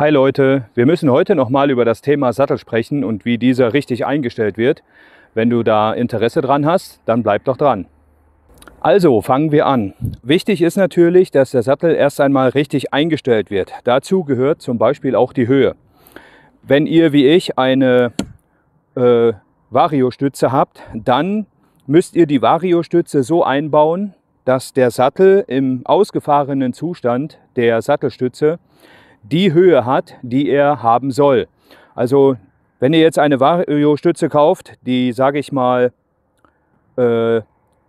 Hi Leute, wir müssen heute nochmal über das Thema Sattel sprechen und wie dieser richtig eingestellt wird. Wenn du da Interesse dran hast, dann bleib doch dran. Also fangen wir an. Wichtig ist natürlich, dass der Sattel erst einmal richtig eingestellt wird. Dazu gehört zum Beispiel auch die Höhe. Wenn ihr wie ich eine äh, Vario-Stütze habt, dann müsst ihr die Vario-Stütze so einbauen, dass der Sattel im ausgefahrenen Zustand der Sattelstütze die Höhe hat, die er haben soll. Also wenn ihr jetzt eine Vario-Stütze kauft, die, sage ich mal, äh,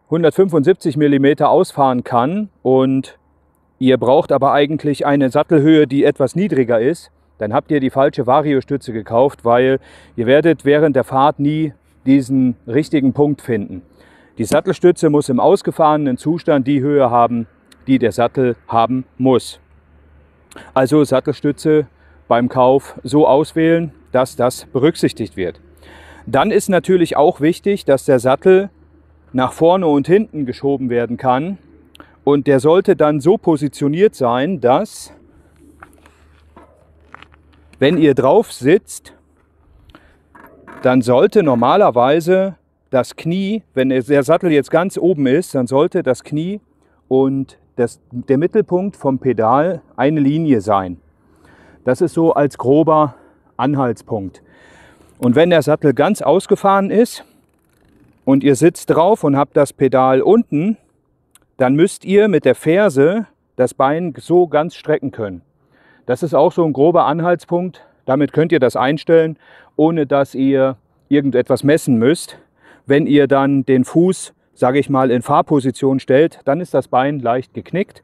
175 mm ausfahren kann und ihr braucht aber eigentlich eine Sattelhöhe, die etwas niedriger ist, dann habt ihr die falsche Vario-Stütze gekauft, weil ihr werdet während der Fahrt nie diesen richtigen Punkt finden. Die Sattelstütze muss im ausgefahrenen Zustand die Höhe haben, die der Sattel haben muss. Also Sattelstütze beim Kauf so auswählen, dass das berücksichtigt wird. Dann ist natürlich auch wichtig, dass der Sattel nach vorne und hinten geschoben werden kann. Und der sollte dann so positioniert sein, dass, wenn ihr drauf sitzt, dann sollte normalerweise das Knie, wenn der Sattel jetzt ganz oben ist, dann sollte das Knie und das, der Mittelpunkt vom Pedal eine Linie sein. Das ist so als grober Anhaltspunkt. Und wenn der Sattel ganz ausgefahren ist und ihr sitzt drauf und habt das Pedal unten, dann müsst ihr mit der Ferse das Bein so ganz strecken können. Das ist auch so ein grober Anhaltspunkt. Damit könnt ihr das einstellen, ohne dass ihr irgendetwas messen müsst. Wenn ihr dann den Fuß sage ich mal, in Fahrposition stellt, dann ist das Bein leicht geknickt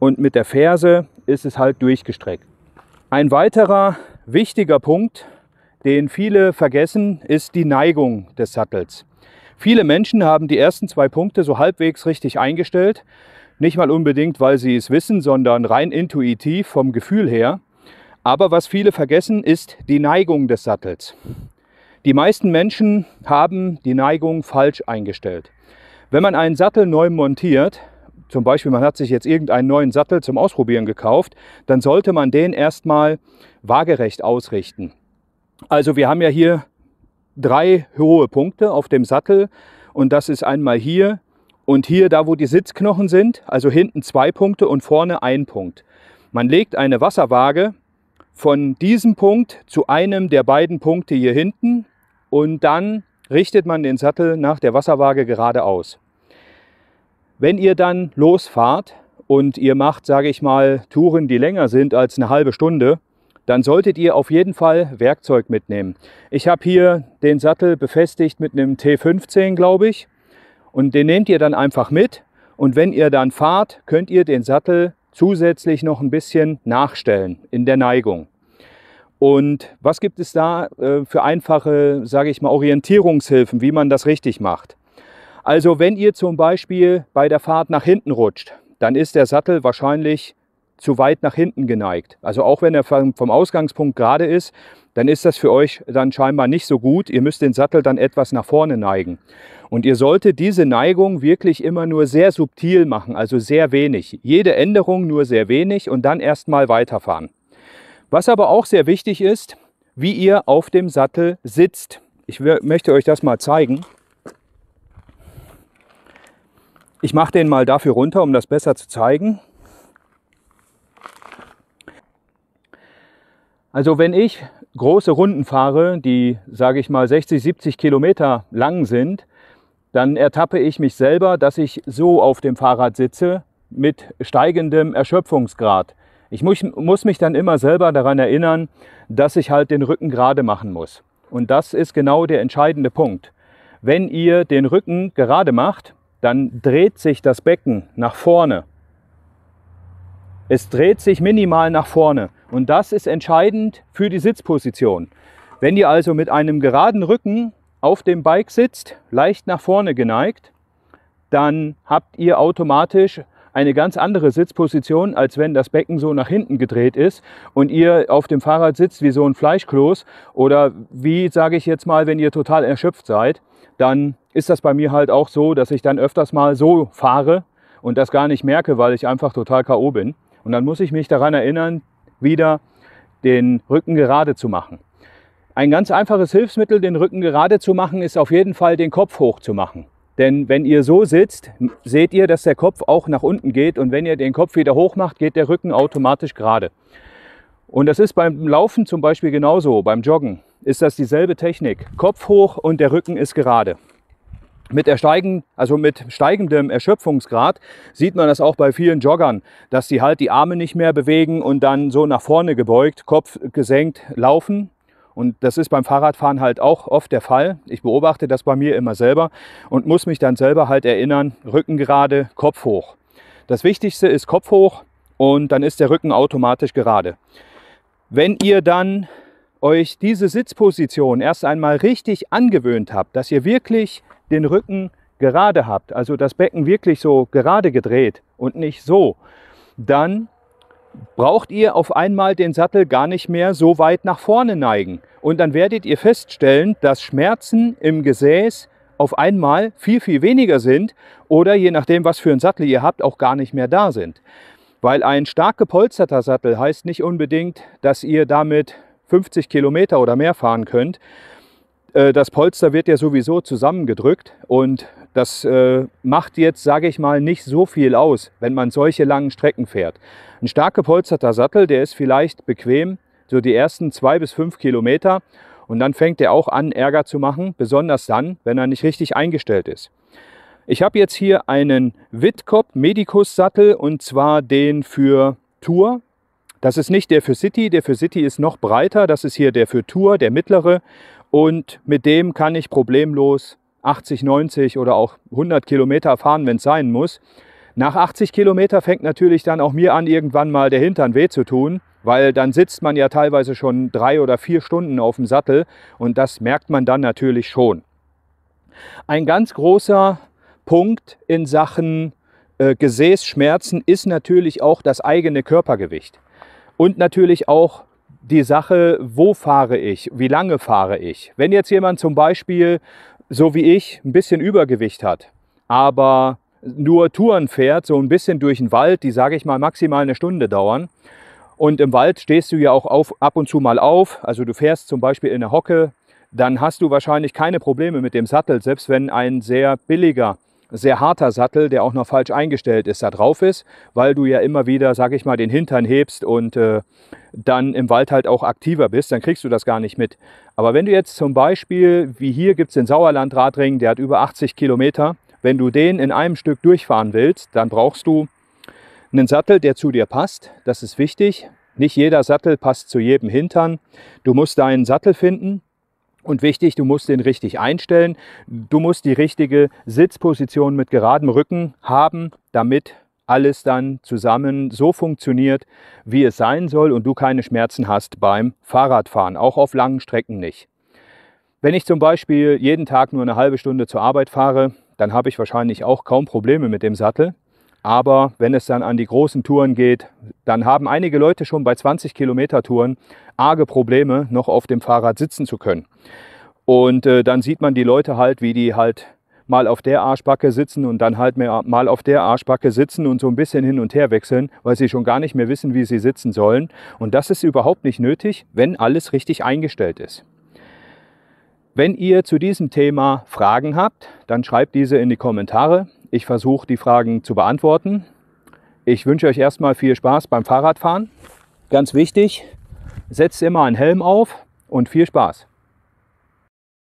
und mit der Ferse ist es halt durchgestreckt. Ein weiterer wichtiger Punkt, den viele vergessen, ist die Neigung des Sattels. Viele Menschen haben die ersten zwei Punkte so halbwegs richtig eingestellt, nicht mal unbedingt, weil sie es wissen, sondern rein intuitiv vom Gefühl her. Aber was viele vergessen, ist die Neigung des Sattels. Die meisten Menschen haben die Neigung falsch eingestellt. Wenn man einen Sattel neu montiert, zum Beispiel man hat sich jetzt irgendeinen neuen Sattel zum Ausprobieren gekauft, dann sollte man den erstmal waagerecht ausrichten. Also wir haben ja hier drei hohe Punkte auf dem Sattel und das ist einmal hier und hier da, wo die Sitzknochen sind, also hinten zwei Punkte und vorne ein Punkt. Man legt eine Wasserwaage von diesem Punkt zu einem der beiden Punkte hier hinten und dann richtet man den Sattel nach der Wasserwaage geradeaus. Wenn ihr dann losfahrt und ihr macht, sage ich mal, Touren, die länger sind als eine halbe Stunde, dann solltet ihr auf jeden Fall Werkzeug mitnehmen. Ich habe hier den Sattel befestigt mit einem T15, glaube ich. Und den nehmt ihr dann einfach mit. Und wenn ihr dann fahrt, könnt ihr den Sattel zusätzlich noch ein bisschen nachstellen in der Neigung. Und was gibt es da äh, für einfache, sage ich mal, Orientierungshilfen, wie man das richtig macht? Also wenn ihr zum Beispiel bei der Fahrt nach hinten rutscht, dann ist der Sattel wahrscheinlich zu weit nach hinten geneigt. Also auch wenn er vom Ausgangspunkt gerade ist, dann ist das für euch dann scheinbar nicht so gut. Ihr müsst den Sattel dann etwas nach vorne neigen. Und ihr solltet diese Neigung wirklich immer nur sehr subtil machen, also sehr wenig. Jede Änderung nur sehr wenig und dann erstmal weiterfahren. Was aber auch sehr wichtig ist, wie ihr auf dem Sattel sitzt. Ich möchte euch das mal zeigen. Ich mache den mal dafür runter, um das besser zu zeigen. Also wenn ich große Runden fahre, die, sage ich mal, 60, 70 Kilometer lang sind, dann ertappe ich mich selber, dass ich so auf dem Fahrrad sitze mit steigendem Erschöpfungsgrad. Ich muss, muss mich dann immer selber daran erinnern, dass ich halt den Rücken gerade machen muss. Und das ist genau der entscheidende Punkt. Wenn ihr den Rücken gerade macht, dann dreht sich das Becken nach vorne. Es dreht sich minimal nach vorne. Und das ist entscheidend für die Sitzposition. Wenn ihr also mit einem geraden Rücken auf dem Bike sitzt, leicht nach vorne geneigt, dann habt ihr automatisch eine ganz andere Sitzposition, als wenn das Becken so nach hinten gedreht ist und ihr auf dem Fahrrad sitzt wie so ein Fleischkloß oder wie, sage ich jetzt mal, wenn ihr total erschöpft seid, dann ist das bei mir halt auch so, dass ich dann öfters mal so fahre und das gar nicht merke, weil ich einfach total KO bin. Und dann muss ich mich daran erinnern, wieder den Rücken gerade zu machen. Ein ganz einfaches Hilfsmittel, den Rücken gerade zu machen, ist auf jeden Fall den Kopf hoch zu machen. Denn wenn ihr so sitzt, seht ihr, dass der Kopf auch nach unten geht und wenn ihr den Kopf wieder hoch macht, geht der Rücken automatisch gerade. Und das ist beim Laufen zum Beispiel genauso, beim Joggen ist das dieselbe Technik. Kopf hoch und der Rücken ist gerade. Mit, ersteigen, also mit steigendem Erschöpfungsgrad sieht man das auch bei vielen Joggern, dass sie halt die Arme nicht mehr bewegen und dann so nach vorne gebeugt, Kopf gesenkt laufen und das ist beim Fahrradfahren halt auch oft der Fall. Ich beobachte das bei mir immer selber und muss mich dann selber halt erinnern, Rücken gerade, Kopf hoch. Das Wichtigste ist Kopf hoch und dann ist der Rücken automatisch gerade. Wenn ihr dann euch diese Sitzposition erst einmal richtig angewöhnt habt, dass ihr wirklich den Rücken gerade habt, also das Becken wirklich so gerade gedreht und nicht so, dann braucht ihr auf einmal den Sattel gar nicht mehr so weit nach vorne neigen. Und dann werdet ihr feststellen, dass Schmerzen im Gesäß auf einmal viel, viel weniger sind oder je nachdem, was für einen Sattel ihr habt, auch gar nicht mehr da sind. Weil ein stark gepolsterter Sattel heißt nicht unbedingt, dass ihr damit 50 Kilometer oder mehr fahren könnt, äh, das Polster wird ja sowieso zusammengedrückt und das äh, macht jetzt, sage ich mal, nicht so viel aus, wenn man solche langen Strecken fährt. Ein stark gepolsterter Sattel, der ist vielleicht bequem, so die ersten zwei bis fünf Kilometer und dann fängt er auch an, Ärger zu machen, besonders dann, wenn er nicht richtig eingestellt ist. Ich habe jetzt hier einen Witkop Medicus Sattel und zwar den für Tour. Das ist nicht der für City, der für City ist noch breiter, das ist hier der für Tour, der mittlere und mit dem kann ich problemlos 80, 90 oder auch 100 Kilometer fahren, wenn es sein muss. Nach 80 Kilometer fängt natürlich dann auch mir an, irgendwann mal der Hintern weh zu tun, weil dann sitzt man ja teilweise schon drei oder vier Stunden auf dem Sattel und das merkt man dann natürlich schon. Ein ganz großer Punkt in Sachen äh, Gesäßschmerzen ist natürlich auch das eigene Körpergewicht und natürlich auch die Sache, wo fahre ich, wie lange fahre ich. Wenn jetzt jemand zum Beispiel, so wie ich, ein bisschen Übergewicht hat, aber nur Touren fährt, so ein bisschen durch den Wald, die sage ich mal maximal eine Stunde dauern. Und im Wald stehst du ja auch auf, ab und zu mal auf, also du fährst zum Beispiel in der Hocke, dann hast du wahrscheinlich keine Probleme mit dem Sattel, selbst wenn ein sehr billiger sehr harter Sattel, der auch noch falsch eingestellt ist, da drauf ist, weil du ja immer wieder, sag ich mal, den Hintern hebst und äh, dann im Wald halt auch aktiver bist, dann kriegst du das gar nicht mit. Aber wenn du jetzt zum Beispiel, wie hier gibt es den Sauerland-Radring, der hat über 80 Kilometer, wenn du den in einem Stück durchfahren willst, dann brauchst du einen Sattel, der zu dir passt, das ist wichtig. Nicht jeder Sattel passt zu jedem Hintern. Du musst deinen Sattel finden, und wichtig, du musst den richtig einstellen. Du musst die richtige Sitzposition mit geradem Rücken haben, damit alles dann zusammen so funktioniert, wie es sein soll und du keine Schmerzen hast beim Fahrradfahren, auch auf langen Strecken nicht. Wenn ich zum Beispiel jeden Tag nur eine halbe Stunde zur Arbeit fahre, dann habe ich wahrscheinlich auch kaum Probleme mit dem Sattel. Aber wenn es dann an die großen Touren geht, dann haben einige Leute schon bei 20 Kilometer Touren arge Probleme, noch auf dem Fahrrad sitzen zu können. Und äh, dann sieht man die Leute halt, wie die halt mal auf der Arschbacke sitzen und dann halt mehr, mal auf der Arschbacke sitzen und so ein bisschen hin und her wechseln, weil sie schon gar nicht mehr wissen, wie sie sitzen sollen. Und das ist überhaupt nicht nötig, wenn alles richtig eingestellt ist. Wenn ihr zu diesem Thema Fragen habt, dann schreibt diese in die Kommentare. Ich versuche die Fragen zu beantworten. Ich wünsche euch erstmal viel Spaß beim Fahrradfahren. Ganz wichtig, setzt immer einen Helm auf und viel Spaß.